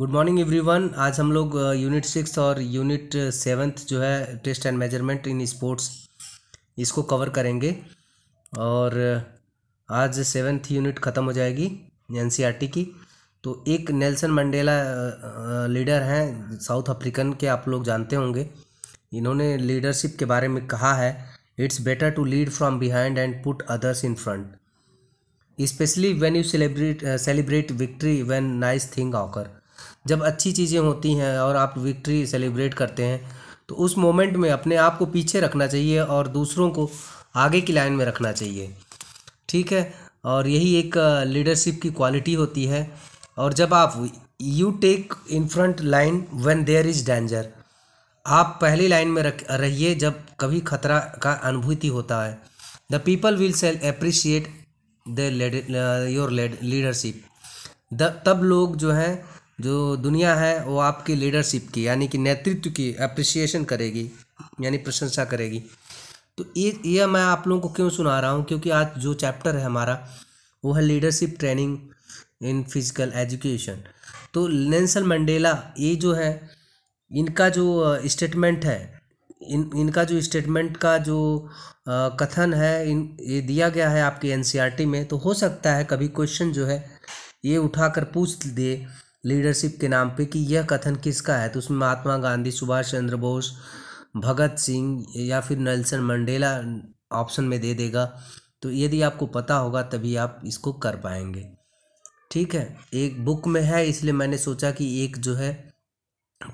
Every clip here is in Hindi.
गुड मॉर्निंग एवरीवन आज हम लोग यूनिट uh, सिक्स और यूनिट सेवन्थ uh, जो है test and measurement in sports इसको कवर करेंगे और uh, आज सेवन्थ यूनिट ख़त्म हो जाएगी एन e की तो एक नेल्सन मंडेला लीडर हैं साउथ अफ्रीकन के आप लोग जानते होंगे इन्होंने लीडरशिप के बारे में कहा है it's better to lead from behind and put others in front specially when you celebrate celebrate victory when nice thing occur जब अच्छी चीज़ें होती हैं और आप विक्ट्री सेलिब्रेट करते हैं तो उस मोमेंट में अपने आप को पीछे रखना चाहिए और दूसरों को आगे की लाइन में रखना चाहिए ठीक है और यही एक लीडरशिप की क्वालिटी होती है और जब आप you take in front line when there is danger आप पहली लाइन में रख रहिए जब कभी खतरा का अनुभूति होता है the people will sell appreciate the your leadership तब लोग जो हैं जो दुनिया है वो आपकी लीडरशिप की यानी कि नेतृत्व की अप्रिसिएशन करेगी यानी प्रशंसा करेगी तो ये ये मैं आप लोगों को क्यों सुना रहा हूँ क्योंकि आज जो चैप्टर है हमारा वो है leadership training in physical education तो नेंसल मंडेला ये जो है इनका जो स्टेटमेंट है इन इनका जो स्टेटमेंट का जो आ, कथन है इन ये दिया गया है आपके एनसीईआरटी e में तो हो सकता है कभी क्वेश्चन जो है ये उठाकर पूछ दे लीडरशिप के नाम पे कि यह कथन किसका है तो उसमें महात्मा गांधी सुभाष चंद्र बोस भगत सिंह या फिर नेल्सन मंडेला ऑप्शन में दे देगा तो यदि आपको पता होगा तभी आप इसको कर पाएंगे ठीक है एक बुक में है इसलिए मैंने सोचा कि एक जो है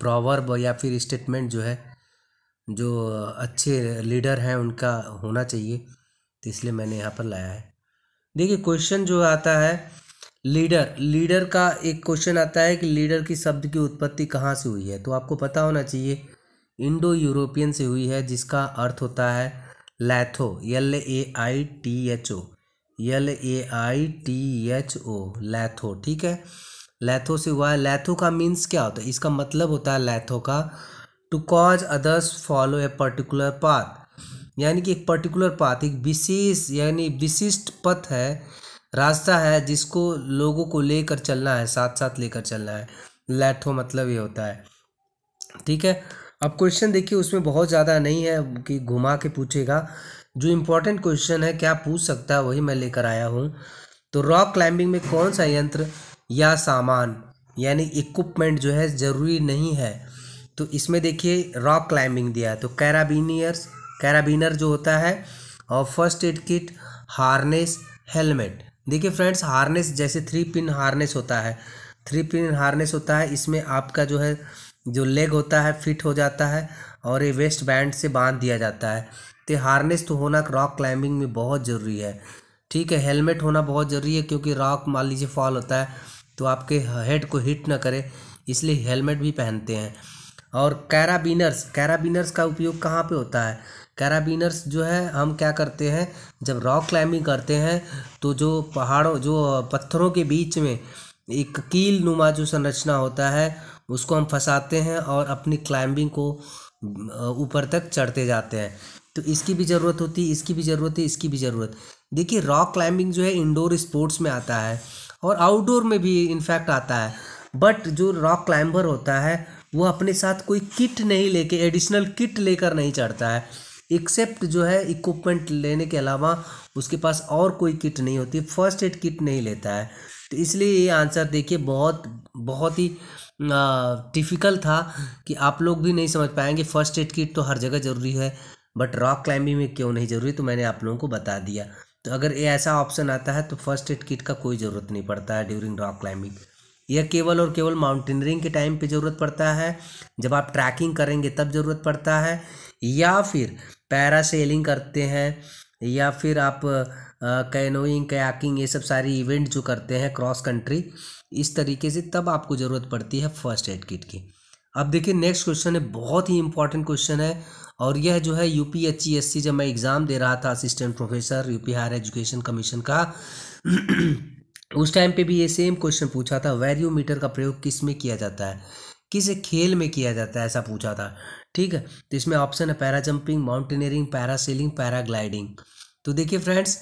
प्रॉवर्ब या फिर स्टेटमेंट जो है जो अच्छे लीडर हैं उनका होना चाहिए तो इसलिए मैंने यहाँ पर लाया है देखिए क्वेश्चन जो आता है लीडर लीडर का एक क्वेश्चन आता है कि लीडर की शब्द की उत्पत्ति कहाँ से हुई है तो आपको पता होना चाहिए इंडो यूरोपियन से हुई है जिसका अर्थ होता है लैथो L A I T H O L A I T H O लैथो ठीक है लैथो से हुआ है लैथो का मीन्स क्या होता है इसका मतलब होता है लैथो का to cause others follow a particular path यानी कि एक पर्टिकुलर पाथ एक विशेष यानी विशिष्ट पथ है रास्ता है जिसको लोगों को लेकर चलना है साथ साथ लेकर चलना है लैठो मतलब ये होता है ठीक है अब क्वेश्चन देखिए उसमें बहुत ज़्यादा नहीं है कि घुमा के पूछेगा जो इम्पोर्टेंट क्वेश्चन है क्या पूछ सकता है वही मैं लेकर आया हूँ तो रॉक क्लाइंबिंग में कौन सा यंत्र या सामान यानी इक्विपमेंट जो है ज़रूरी नहीं है तो इसमें देखिए रॉक क्लाइंबिंग दिया है तो कैराबीनियर्स कैराबीनर जो होता है और first aid kit harness helmet देखिए फ्रेंड्स हार्नेस जैसे थ्री पिन हार्नेस होता है थ्री पिन हार्नेस होता है इसमें आपका जो है जो लेग होता है फिट हो जाता है और ये वेस्ट बैंड से बांध दिया जाता है तो हार्नेस तो होना रॉक क्लाइंबिंग में बहुत ज़रूरी है ठीक है हेलमेट होना बहुत ज़रूरी है क्योंकि रॉक मान लीजिए फॉल होता है तो आपके हेड को हिट ना करे इसलिए हेलमेट भी पहनते हैं और कैराबिनर्स कैराबिनर्स का उपयोग कहाँ पे होता है कैराबिनर्स जो है हम क्या करते हैं जब रॉक क्लाइंबिंग करते हैं तो जो पहाड़ों जो पत्थरों के बीच में एक कील नुमा जो संरचना होता है उसको हम फंसाते हैं और अपनी क्लाइंबिंग को ऊपर तक चढ़ते जाते हैं तो इसकी भी ज़रूरत होती है इसकी भी ज़रूरत है इसकी भी ज़रूरत देखिए रॉक क्लाइंबिंग जो है इंडोर स्पोर्ट्स में आता है और आउटडोर में भी इनफैक्ट आता है बट जो रॉक क्लाइंबर होता है वो अपने साथ कोई किट नहीं लेके एडिशनल किट लेकर नहीं चढ़ता है एक्सेप्ट जो है इक्विपमेंट लेने के अलावा उसके पास और कोई किट नहीं होती फर्स्ट एड किट नहीं लेता है तो इसलिए ये आंसर देखिए बहुत बहुत ही डिफ़िकल्ट था कि आप लोग भी नहीं समझ पाएंगे फर्स्ट एड किट तो हर जगह ज़रूरी है बट रॉक क्लाइंबिंग में क्यों नहीं ज़रूरी तो मैंने आप लोगों को बता दिया तो अगर ये ऐसा ऑप्शन आता है तो फर्स्ट एड किट का कोई ज़रूरत नहीं पड़ता है ड्यूरिंग रॉक क्लाइंबिंग यह केवल और केवल माउंटेनरिंग के टाइम पे ज़रूरत पड़ता है जब आप ट्रैकिंग करेंगे तब ज़रूरत पड़ता है या फिर पैरासेलिंग करते हैं या फिर आप कैनोइंग कयाकिंग ये सब सारी इवेंट जो करते हैं क्रॉस कंट्री इस तरीके से तब आपको ज़रूरत पड़ती है फर्स्ट एड किट की अब देखिए नेक्स्ट क्वेश्चन है बहुत ही इंपॉर्टेंट क्वेश्चन है और यह जो है U P H C S C जब मैं एग्ज़ाम दे रहा था assistant professor UP higher education commission का उस टाइम पे भी ये सेम क्वेश्चन पूछा था वैरियोमीटर का प्रयोग किस में किया जाता है किस खेल में किया जाता है ऐसा पूछा था ठीक है तो इसमें ऑप्शन है para jumping mountaineering parasailing paragliding तो देखिए फ्रेंड्स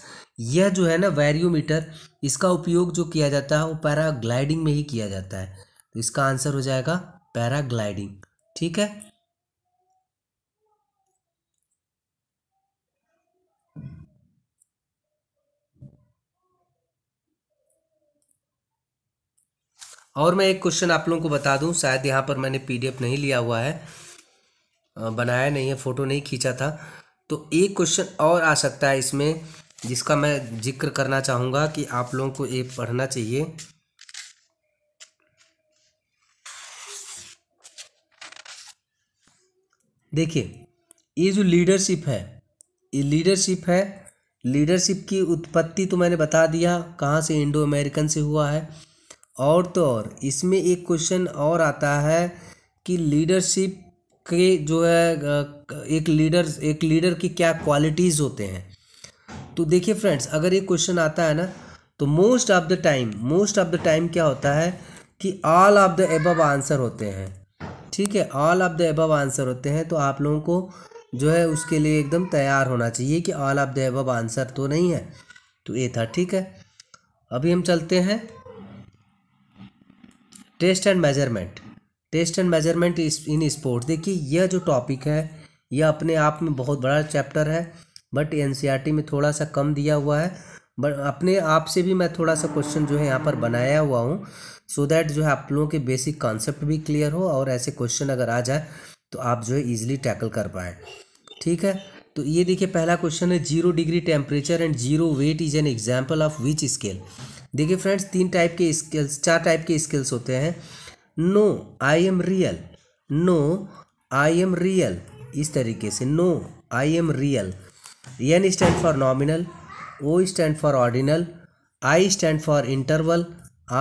यह जो है ना वैरियोमीटर इसका उपयोग जो किया जाता है वो पैराग्लाइडिंग में ही किया जाता है तो इसका आंसर हो जाएगा पैराग्लाइडिंग ठीक है और मैं एक क्वेश्चन आप लोगों को बता दूं शायद यहाँ पर मैंने पीडीएफ नहीं लिया हुआ है बनाया नहीं है फ़ोटो नहीं खींचा था तो एक क्वेश्चन और आ सकता है इसमें जिसका मैं जिक्र करना चाहूँगा कि आप लोगों को ये पढ़ना चाहिए देखिए ये जो लीडरशिप है ये लीडरशिप है लीडरशिप की उत्पत्ति तो मैंने बता दिया कहाँ से इंडो अमेरिकन से हुआ है और तो और इसमें एक क्वेश्चन और आता है कि लीडरशिप के जो है एक लीडर एक लीडर की क्या क्वालिटीज़ होते हैं तो देखिए फ्रेंड्स अगर ये क्वेश्चन आता है ना तो most of the time most of the time क्या होता है कि all of the above answer होते हैं ठीक है all of the above answer होते हैं तो आप लोगों को जो है उसके लिए एकदम तैयार होना चाहिए कि all of the above answer तो नहीं है तो ये था ठीक है अभी हम चलते हैं test and measurement test and measurement in sports देखिए यह जो टॉपिक है यह अपने आप में बहुत बड़ा चैप्टर है बट एन में थोड़ा सा कम दिया हुआ है बट अपने आप से भी मैं थोड़ा सा क्वेश्चन जो है यहाँ पर बनाया हुआ हूँ सो दैट जो है आप लोगों के बेसिक कॉन्सेप्ट भी क्लियर हो और ऐसे क्वेश्चन अगर आ जाए तो आप जो है ईजिली टैकल कर पाए ठीक है तो ये देखिए पहला क्वेश्चन है zero degree temperature and zero weight is an example of which scale देखिए फ्रेंड्स तीन टाइप के स्किल्स चार टाइप के स्किल्स होते हैं no I am real no I am real इस तरीके से no I am real N stand for nominal O stand for ordinal I stand for interval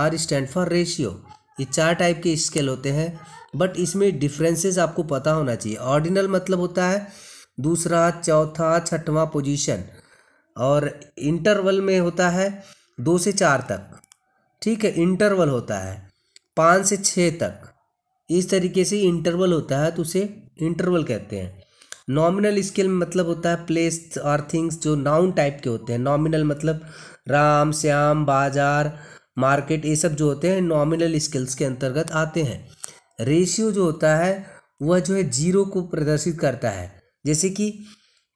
R stand for ratio ये चार टाइप के स्केल होते हैं बट इसमें डिफरेंसेस आपको पता होना चाहिए ऑर्डिनल मतलब होता है दूसरा चौथा छठवां पोजीशन और इंटरवल में होता है दो से चार तक ठीक है इंटरवल होता है पाँच से छः तक इस तरीके से इंटरवल होता है तो उसे इंटरवल कहते हैं नॉमिनल स्केल में मतलब होता है प्लेस और थिंग्स जो नाउन टाइप के होते हैं नॉमिनल मतलब राम श्याम बाजार मार्केट ये सब जो होते हैं नॉमिनल स्केल्स के अंतर्गत आते हैं रेशियो जो होता है वह जो है जीरो को प्रदर्शित करता है जैसे कि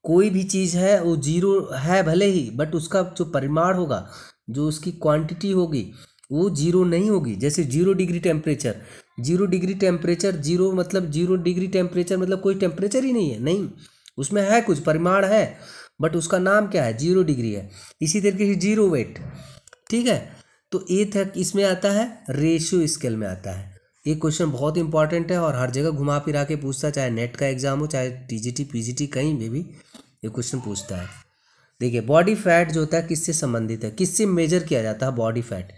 कोई भी चीज़ है वो जीरो है भले ही बट उसका जो परिमाण होगा जो उसकी क्वांटिटी होगी वो जीरो नहीं होगी जैसे zero degree temperature zero degree temperature zero मतलब जीरो डिग्री टेम्परेचर मतलब कोई टेम्परेचर ही नहीं है नहीं उसमें है कुछ परिमाण है बट उसका नाम क्या है जीरो डिग्री है इसी तरीके से जीरो वेट ठीक है तो ए तक इसमें आता है रेशियो स्केल में आता है ये क्वेश्चन बहुत इंपॉर्टेंट है और हर जगह घुमा फिरा के पूछता है चाहे नेट का एग्जाम हो चाहे जी टी कहीं भी ये क्वेश्चन पूछता है देखिए बॉडी फैट जो होता है किससे संबंधित है किससे मेजर किया जाता है बॉडी फैट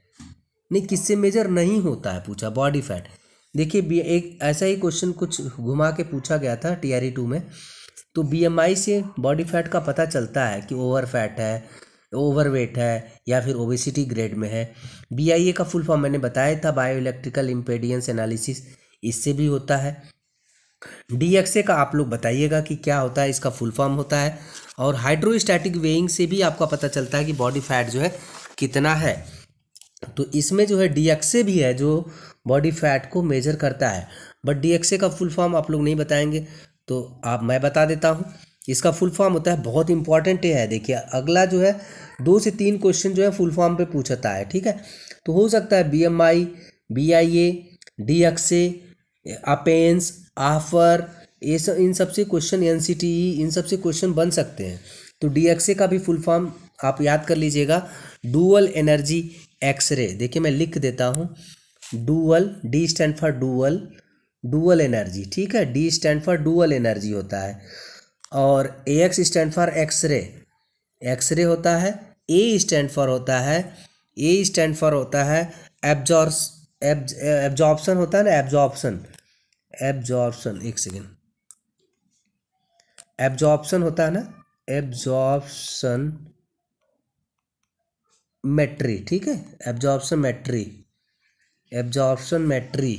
नहीं किससे मेजर नहीं होता है पूछा बॉडी फैट देखिए एक ऐसा ही क्वेश्चन कुछ घुमा के पूछा गया था टी टू e में तो बी एम आई से बॉडी फैट का पता चलता है कि ओवर फैट है ओवर वेट है या फिर ओबेसिटी ग्रेड में है बी आई ए का फुल फॉर्म मैंने बताया था बायो इलेक्ट्रिकल इम्पेडियंस एनालिसिस इससे भी होता है डी एक्स ए का आप लोग बताइएगा कि क्या होता है इसका फुल फॉर्म होता है और हाइड्रोस्टैटिक वेइंग से भी आपका पता चलता है कि बॉडी फैट जो है कितना है तो इसमें जो है डीएक्से भी है जो बॉडी फैट को मेजर करता है बट डीएक्से का फुल फॉर्म आप लोग नहीं बताएंगे तो आप मैं बता देता हूँ इसका फुल फॉर्म होता है बहुत इंपॉर्टेंट है देखिए अगला जो है दो से तीन क्वेश्चन जो है फुल फॉर्म पे पूछता है ठीक है तो हो सकता है B M I B I A D एक्से अपेंस आफर ये सब इन सबसे question N C T E इन सबसे क्वेश्चन बन सकते हैं तो डी का भी फुल फॉर्म आप याद कर लीजिएगा डूअल एनर्जी एक्सरे देखिए मैं लिख देता हूँ dual D stand for dual dual energy ठीक है D stand for dual energy होता है और A X stand for x-ray x-ray होता है ए स्टैंड फॉर होता है ए स्टैंड फॉर होता है एब्जॉर्स एब्जॉर्प्शन होता है ना एब्जॉर्प्शन एब्जॉर्प्शन एक सेकेंड एब्जॉर्प्शन होता है ना एब्जॉर्प्शन मैट्री ठीक है एब्जॉर्प्शन मैट्री एब्जॉर्प्शन मैट्री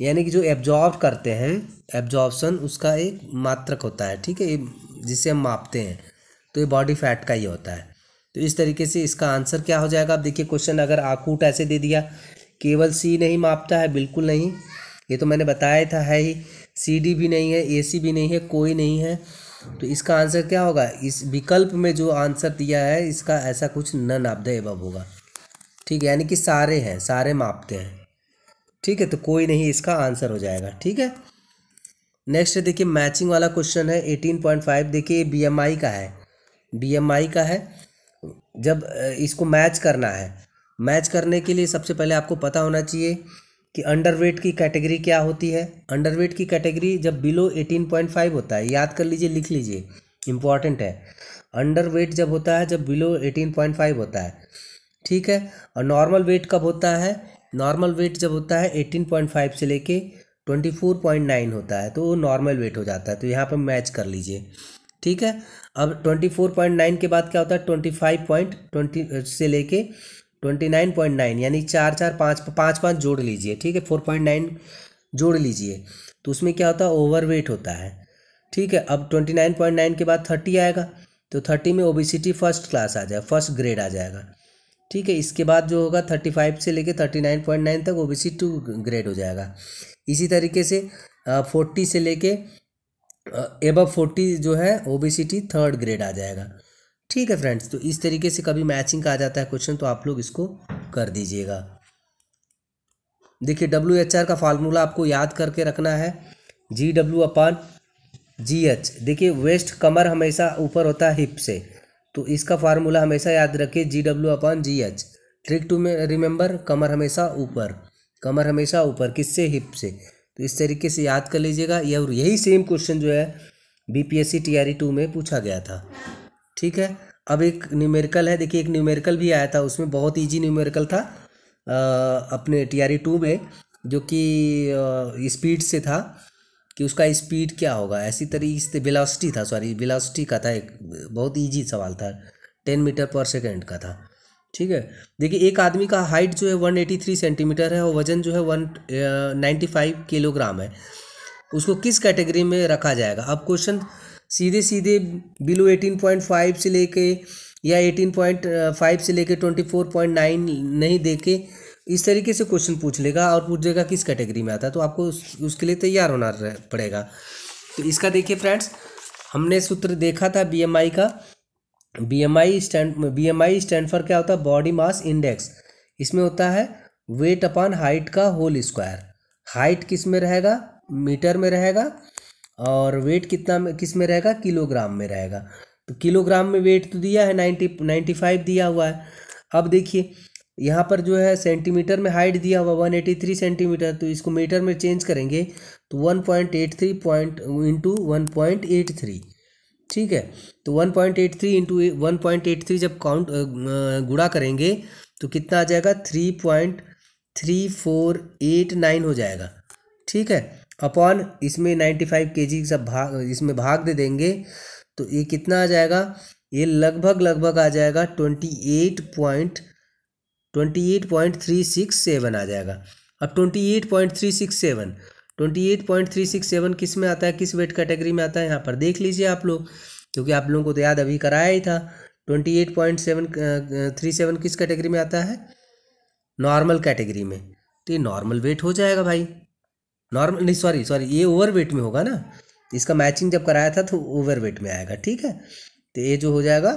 यानी कि जो एब्जॉर्ब करते हैं एब्जॉर्प्शन उसका एक मात्रक होता है ठीक है जिसे हम मापते हैं तो ये बॉडी फैट का ही होता है तो इस तरीके से इसका आंसर क्या हो जाएगा आप देखिए क्वेश्चन अगर आकूट ऐसे दे दिया केवल सी नहीं मापता है बिल्कुल नहीं ये तो मैंने बताया था है ही सीडी भी नहीं है एसी भी नहीं है कोई नहीं है तो इसका आंसर क्या होगा इस विकल्प में जो आंसर दिया है इसका ऐसा कुछ नन नापद द होगा ठीक है यानी कि सारे हैं सारे मापते हैं ठीक है तो कोई नहीं इसका आंसर हो जाएगा ठीक है नेक्स्ट देखिए मैचिंग वाला क्वेश्चन है एटीन पॉइंट फाइव देखिए बी का है बी का है जब इसको मैच करना है मैच करने के लिए सबसे पहले आपको पता होना चाहिए कि अंडरवेट की कैटेगरी क्या होती है अंडरवेट की कैटेगरी जब बिलो 18.5 होता है याद कर लीजिए लिख लीजिए इम्पॉर्टेंट है अंडरवेट जब होता है जब बिलो 18.5 होता है ठीक है और नॉर्मल वेट कब होता है नॉर्मल वेट जब होता है 18.5 से लेके 24.9 होता है तो वो नॉर्मल वेट हो जाता है तो यहाँ पर मैच कर लीजिए ठीक है अब 24.9 के बाद क्या होता है 25.20 से लेके ट्वेंटी नाइन पॉइंट नाइन यानी चार चार पाँच पाँच पाँच जोड़ लीजिए ठीक है फोर पॉइंट नाइन जोड़ लीजिए तो उसमें क्या होता है ओवरवेट होता है ठीक है अब ट्वेंटी नाइन पॉइंट नाइन के बाद थर्टी आएगा तो थर्टी में ओबिसिटी फर्स्ट क्लास आ जाए फर्स्ट ग्रेड आ जाएगा ठीक है इसके बाद जो होगा थर्टी फाइव से लेके थर्टी नाइन पॉइंट नाइन तक ओबीसी टू ग्रेड हो जाएगा इसी तरीके से फोर्टी से लेके एबव फोर्टी जो है ओबीसीटी थर्ड ग्रेड आ जाएगा ठीक है फ्रेंड्स तो इस तरीके से कभी मैचिंग का आ जाता है क्वेश्चन तो आप लोग इसको कर दीजिएगा देखिए डब्ल्यू एच आर का फार्मूला आपको याद करके रखना है G W upon G H देखिए वेस्ट कमर हमेशा ऊपर होता है हिप से तो इसका फार्मूला हमेशा याद रखिए G W upon G H trick to में रिमेंबर कमर हमेशा ऊपर कमर हमेशा ऊपर किससे हिप से तो इस तरीके से याद कर लीजिएगा और यही सेम क्वेश्चन जो है B P S C R E two में पूछा गया था ठीक है अब एक न्यूमेरिकल है देखिए एक न्यूमेरिकल भी आया था उसमें बहुत ईजी न्यूमेरिकल था आ, अपने टी आर टू में जो कि स्पीड से था कि उसका स्पीड क्या होगा ऐसी तरीके से वेलोसिटी था सॉरी वेलोसिटी का था एक बहुत ईजी सवाल था टेन मीटर पर सेकेंड का था ठीक है देखिए एक आदमी का हाइट जो है वन एटी थ्री सेंटीमीटर है और वज़न जो है वन नाइन्टी फाइव किलोग्राम है उसको किस कैटेगरी में रखा जाएगा अब क्वेश्चन सीधे सीधे बिलो एटीन पॉइंट फाइव से लेके या एटीन पॉइंट फाइव से लेके ट्वेंटी फोर पॉइंट नाइन नहीं देके इस तरीके से क्वेश्चन पूछ लेगा और पूछ लेगा किस कैटेगरी में आता है तो आपको उस, उसके लिए तैयार होना पड़ेगा तो इसका देखिए फ्रेंड्स हमने सूत्र देखा था बी का B M I stand B M I stand for क्या होता है बॉडी मास इंडेक्स इसमें होता है वेट अपॉन हाइट का होल स्क्वायर हाइट किस में रहेगा मीटर में रहेगा और वेट कितना किस में रहेगा किलोग्राम में रहेगा तो किलोग्राम में वेट तो दिया है नाइन्टी नाइन्टी फाइव दिया हुआ है अब देखिए यहाँ पर जो है सेंटीमीटर में हाइट दिया हुआ वन एटी थ्री सेंटीमीटर तो इसको मीटर में चेंज करेंगे तो one point eight three point into one point eight three ठीक है तो one point eight three into one point eight three जब काउंट गुड़ा करेंगे तो कितना आ जाएगा three point three four eight nine हो जाएगा ठीक है अपॉन इसमें नाइन्टी फाइव के जी सब भाग इसमें भाग दे देंगे तो ये कितना आ जाएगा ये लगभग लगभग आ जाएगा twenty eight point twenty eight point three six seven आ जाएगा अब twenty eight point three six seven twenty eight point three six seven किस में आता है किस वेट कैटेगरी में आता है यहाँ पर देख लीजिए आप लोग क्योंकि आप लोगों को तो याद अभी कराया ही था twenty eight point seven three seven किस कैटेगरी में आता है नॉर्मल कैटेगरी में तो ये नॉर्मल वेट हो जाएगा भाई नॉर्मल नहीं सॉरी सॉरी ये ओवरवेट में होगा ना इसका मैचिंग जब कराया था तो ओवरवेट में आएगा ठीक है तो ये जो हो जाएगा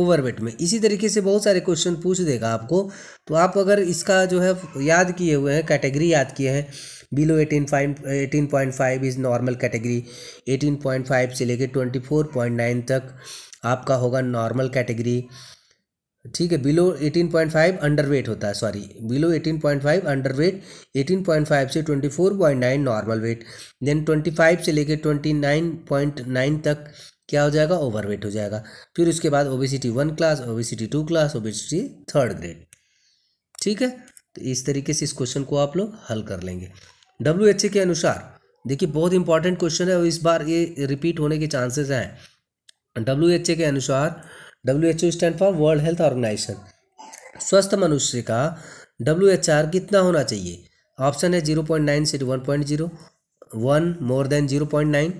ओवरवेट में इसी तरीके से बहुत सारे क्वेश्चन पूछ देगा आपको तो आप अगर इसका जो है याद किए हुए हैं कैटेगरी याद किए हैं below eighteen five eighteen point five is normal category eighteen point five से लेके ट्वेंटी फोर पॉइंट नाइन तक आपका होगा नॉर्मल कैटेगरी ठीक है बिलो 18.5 अंडरवेट होता है सॉरी बिलो 18.5 अंडरवेट 18.5 से 24.9 नॉर्मल वेट देन 25 से लेके 29.9 तक क्या हो जाएगा ओवरवेट हो जाएगा फिर उसके बाद obesity one class obesity two class obesity third grade ठीक है तो इस तरीके से इस क्वेश्चन को आप लोग हल कर लेंगे डब्ल्यू के अनुसार देखिए बहुत इंपॉर्टेंट क्वेश्चन है और इस बार ये रिपीट होने के चांसेस हैं डब्ल्यू के अनुसार W H O stand for World Health Organization स्वस्थ मनुष्य का डब्ल्यू एच आर कितना होना चाहिए ऑप्शन है जीरो पॉइंट नाइन से one point zero one more than zero point nine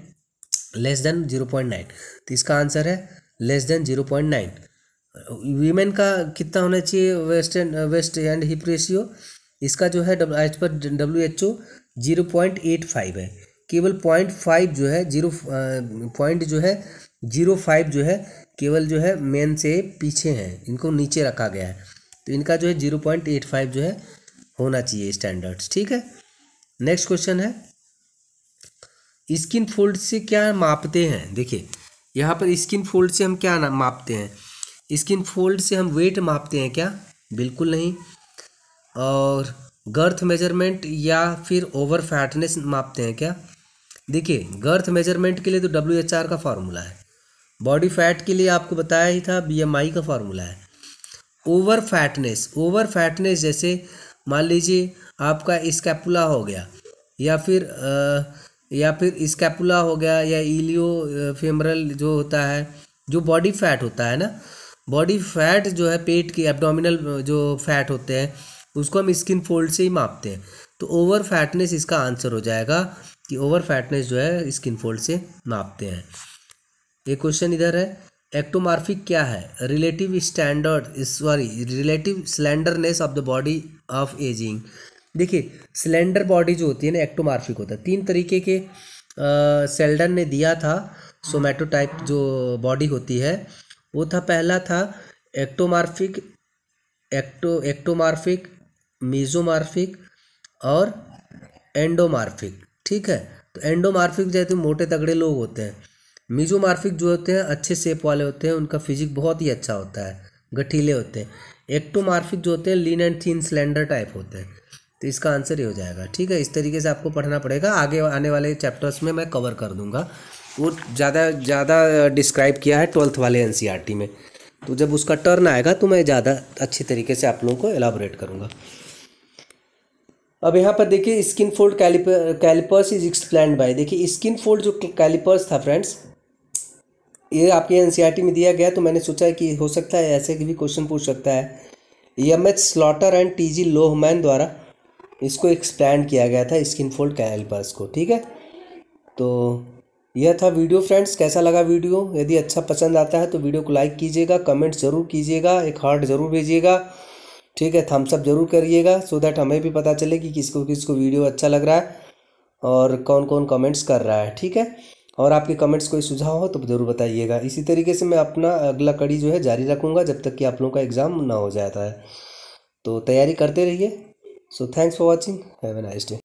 less than zero point nine तो इसका आंसर है less than zero point nine women का कितना होना चाहिए waist and waist and hip ratio इसका जो है एज पर W H O zero point eight five है केवल पॉइंट फाइव जो है जीरो पॉइंट uh, जो है जीरो फाइव जो है केवल जो है मेन से पीछे हैं इनको नीचे रखा गया है तो इनका जो है जीरो पॉइंट एट फाइव जो है होना चाहिए स्टैंडर्ड्स ठीक है नेक्स्ट क्वेश्चन है स्किन फोल्ड से क्या मापते हैं देखिए यहाँ पर स्किन फोल्ड से हम क्या मापते हैं स्किन फोल्ड से हम वेट मापते हैं क्या बिल्कुल नहीं और गर्थ मेजरमेंट या फिर ओवर फैटनेस मापते हैं क्या देखिए गर्थ मेजरमेंट के लिए तो डब्ल्यू एच आर का फार्मूला है बॉडी फैट के लिए आपको बताया ही था बीएमआई का फार्मूला है ओवर फैटनेस ओवर फैटनेस जैसे मान लीजिए आपका स्कैपुला हो गया या फिर आ, या फिर स्कैपुला हो गया या इलियो फेमरल जो होता है जो बॉडी फैट होता है ना बॉडी फैट जो है पेट के एब्डोमिनल जो फैट होते हैं उसको हम स्किन फोल्ड से ही मापते हैं तो ओवर फैटनेस इसका आंसर हो जाएगा कि ओवर फैटनेस जो है स्किन फोल्ड से मापते हैं ये क्वेश्चन इधर है एक्टोमार्फिक क्या है relative standard sorry relative slenderness of the body of aging देखिए स्लेंडर बॉडी जो होती है ना एक्टोमार्फिक होता है तीन तरीके के आ, सेल्डन ने दिया था सोमैटोटाइप जो बॉडी होती है वो था पहला था एक्टोमार्फिक एक्टो एक्टोमार्फिक मीजोमार्फिक और एंडोमार्फिक ठीक है तो एंडोमार्फिक जैसे मोटे तगड़े लोग होते हैं मिजोमार्फिक जो होते हैं अच्छे शेप वाले होते हैं उनका फिजिक बहुत ही अच्छा होता है गठीले होते हैं एक्टोमार्फिक तो जो होते हैं lean and thin slender type होते हैं तो इसका आंसर ये हो जाएगा ठीक है इस तरीके से आपको पढ़ना पड़ेगा आगे आने वाले चैप्टर्स में मैं कवर कर दूंगा वो ज़्यादा ज़्यादा डिस्क्राइब किया है ट्वेल्थ वाले एन e में तो जब उसका टर्न आएगा तो मैं ज़्यादा अच्छी तरीके से आप लोगों को एलाबोरेट करूँगा अब यहाँ पर देखिए skin fold caliper calipers is explained by देखिए स्किन फोल्ड जो कैलिपर्स था फ्रेंड्स ये आपके एन e में दिया गया तो मैंने सोचा कि हो सकता है ऐसे भी क्वेश्चन पूछ सकता है M H Slaughter and T G Lohman द्वारा इसको एक्सपैंड किया गया था स्किन फोल्ड कैनल बर्स को ठीक है तो यह था वीडियो फ्रेंड्स कैसा लगा वीडियो यदि अच्छा पसंद आता है तो वीडियो को लाइक कीजिएगा कमेंट ज़रूर कीजिएगा एक हार्ट ज़रूर भेजिएगा ठीक है थम्सअप जरूर करिएगा सो दैट हमें भी पता चले कि किसको किसको वीडियो अच्छा लग रहा है और कौन कौन कमेंट्स कर रहा है ठीक है और आपके कमेंट्स कोई सुझाव हो तो ज़रूर बताइएगा इसी तरीके से मैं अपना अगला कड़ी जो है जारी रखूँगा जब तक कि आप लोगों का एग्ज़ाम ना हो जाता है तो तैयारी करते रहिए so thanks for watching have a nice day